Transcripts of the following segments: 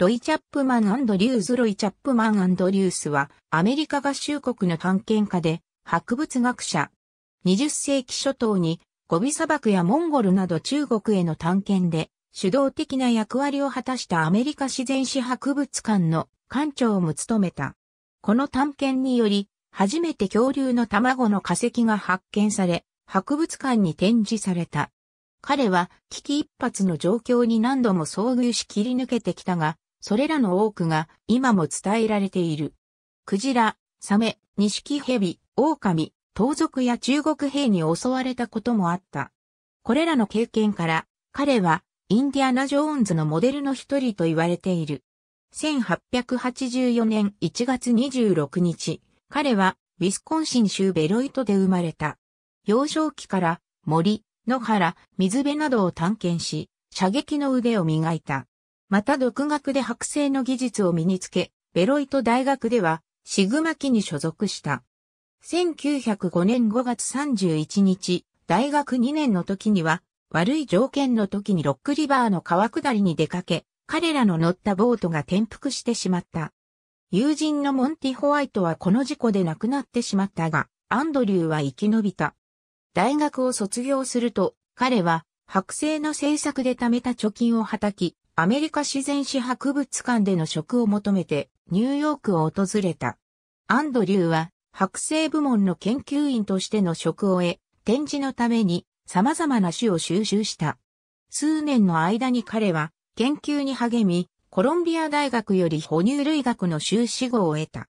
ロイ・チャップマンリュース・ロイ・チャップマンリュースは、アメリカ合衆国の探検家で、博物学者。20世紀初頭に、ゴビ砂漠やモンゴルなど中国への探検で、主導的な役割を果たしたアメリカ自然史博物館の館長も務めた。この探検により、初めて恐竜の卵の化石が発見され、博物館に展示された。彼は危機一髪の状況に何度も遭遇し切り抜けてきたが、それらの多くが今も伝えられている。クジラ、サメ、ニシキヘビ、オオカミ、盗賊や中国兵に襲われたこともあった。これらの経験から、彼はインディアナ・ジョーンズのモデルの一人と言われている。1884年1月26日、彼はウィスコンシン州ベロイトで生まれた。幼少期から森、野原、水辺などを探検し、射撃の腕を磨いた。また独学で剥製の技術を身につけ、ベロイト大学ではシグマ期に所属した。1905年5月31日、大学2年の時には、悪い条件の時にロックリバーの川下りに出かけ、彼らの乗ったボートが転覆してしまった。友人のモンティ・ホワイトはこの事故で亡くなってしまったが、アンドリューは生き延びた。大学を卒業すると、彼は、剥製の制作で貯めた貯金をはたき、アメリカ自然史博物館での職を求めてニューヨークを訪れた。アンドリューは剥製部門の研究員としての職を得、展示のために様々な種を収集した。数年の間に彼は研究に励み、コロンビア大学より哺乳類学の修士号を得た。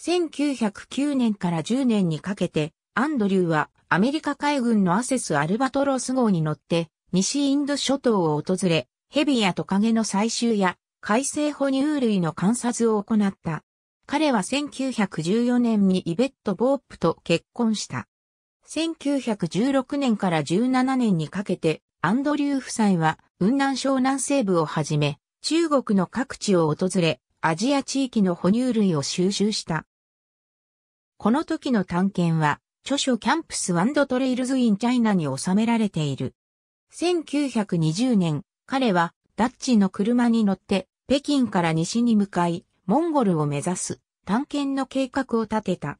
1909年から10年にかけて、アンドリューはアメリカ海軍のアセス・アルバトロス号に乗って、西インド諸島を訪れ、ヘビやトカゲの採集や海生哺乳類の観察を行った。彼は1914年にイベット・ボープと結婚した。1916年から17年にかけて、アンドリュー夫妻は、雲南省南西部をはじめ、中国の各地を訪れ、アジア地域の哺乳類を収集した。この時の探検は、著書キャンプスワンド・トレイルズ・イン・チャイナに収められている。1920年、彼はダッチの車に乗って北京から西に向かい、モンゴルを目指す探検の計画を立てた。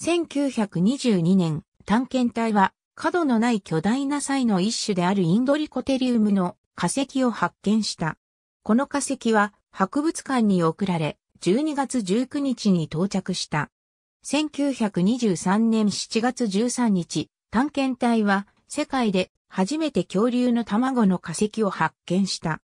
1922年、探検隊は角のない巨大な際の一種であるインドリコテリウムの化石を発見した。この化石は博物館に送られ、12月19日に到着した。1923年7月13日、探検隊は世界で初めて恐竜の卵の化石を発見した。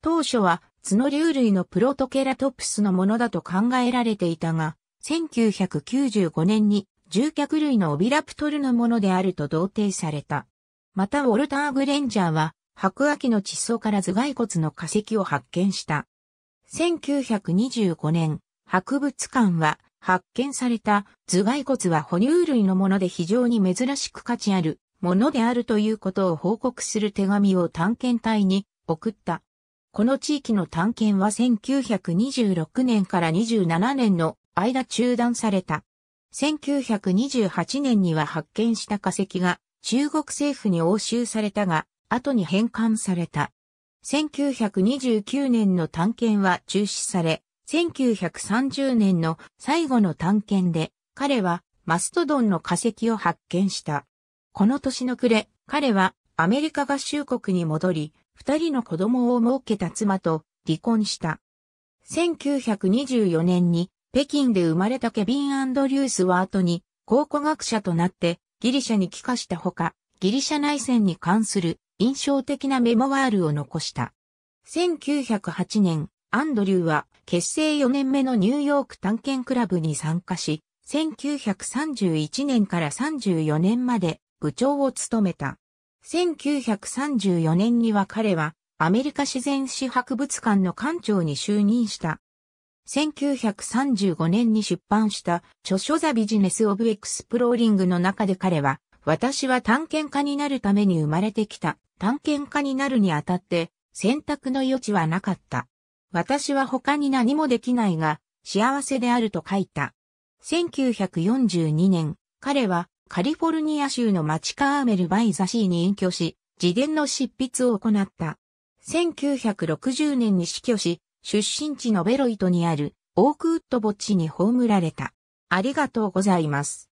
当初は角竜類のプロトケラトプスのものだと考えられていたが、1995年に獣脚類のオビラプトルのものであると同定された。またウォルター・グレンジャーは白亜紀の地層から頭蓋骨の化石を発見した。1925年、博物館は発見された頭蓋骨は哺乳類のもので非常に珍しく価値あるものであるということを報告する手紙を探検隊に送った。この地域の探検は1926年から27年の間中断された。1928年には発見した化石が中国政府に押収されたが、後に返還された。1929年の探検は中止され、1930年の最後の探検で彼はマストドンの化石を発見した。この年の暮れ、彼はアメリカ合衆国に戻り、二人の子供を設けた妻と離婚した。1924年に北京で生まれたケビン・アンドリュースは後に考古学者となってギリシャに帰化したほか、ギリシャ内戦に関する印象的なメモワールを残した。1908年、アンドリューは結成4年目のニューヨーク探検クラブに参加し、1931年から34年まで部長を務めた。1934年には彼はアメリカ自然史博物館の館長に就任した。1935年に出版した著書ザビジネスオブエクスプローリングの中で彼は私は探検家になるために生まれてきた。探検家になるにあたって選択の余地はなかった。私は他に何もできないが幸せであると書いた。1942年、彼はカリフォルニア州の町カーメル・バイザシーに隠居し、自伝の執筆を行った。1960年に死去し、出身地のベロイトにあるオークウッド墓地に葬られた。ありがとうございます。